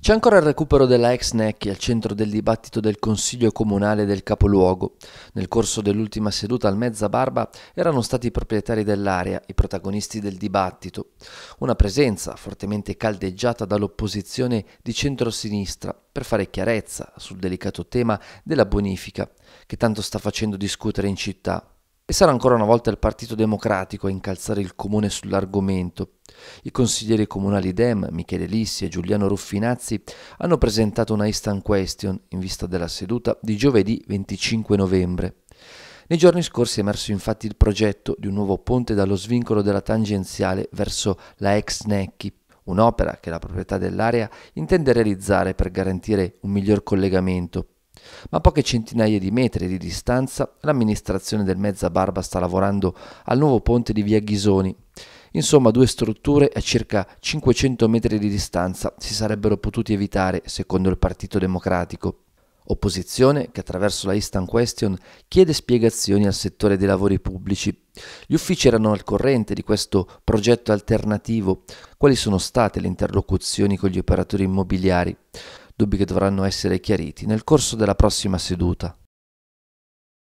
C'è ancora il recupero della ex Necchi al centro del dibattito del Consiglio Comunale del Capoluogo. Nel corso dell'ultima seduta al Mezza Barba erano stati i proprietari dell'area, i protagonisti del dibattito. Una presenza fortemente caldeggiata dall'opposizione di centrosinistra per fare chiarezza sul delicato tema della bonifica, che tanto sta facendo discutere in città. E sarà ancora una volta il Partito Democratico a incalzare il comune sull'argomento. I consiglieri comunali Dem, Michele Lissi e Giuliano Ruffinazzi hanno presentato una instant question in vista della seduta di giovedì 25 novembre. Nei giorni scorsi è emerso infatti il progetto di un nuovo ponte dallo svincolo della tangenziale verso la ex Necchi, un'opera che la proprietà dell'area intende realizzare per garantire un miglior collegamento ma a poche centinaia di metri di distanza l'amministrazione del Mezza Barba sta lavorando al nuovo ponte di via Ghisoni. Insomma, due strutture a circa 500 metri di distanza si sarebbero potuti evitare, secondo il Partito Democratico. Opposizione che attraverso la Istan Question chiede spiegazioni al settore dei lavori pubblici. Gli uffici erano al corrente di questo progetto alternativo. Quali sono state le interlocuzioni con gli operatori immobiliari? dubbi che dovranno essere chiariti nel corso della prossima seduta.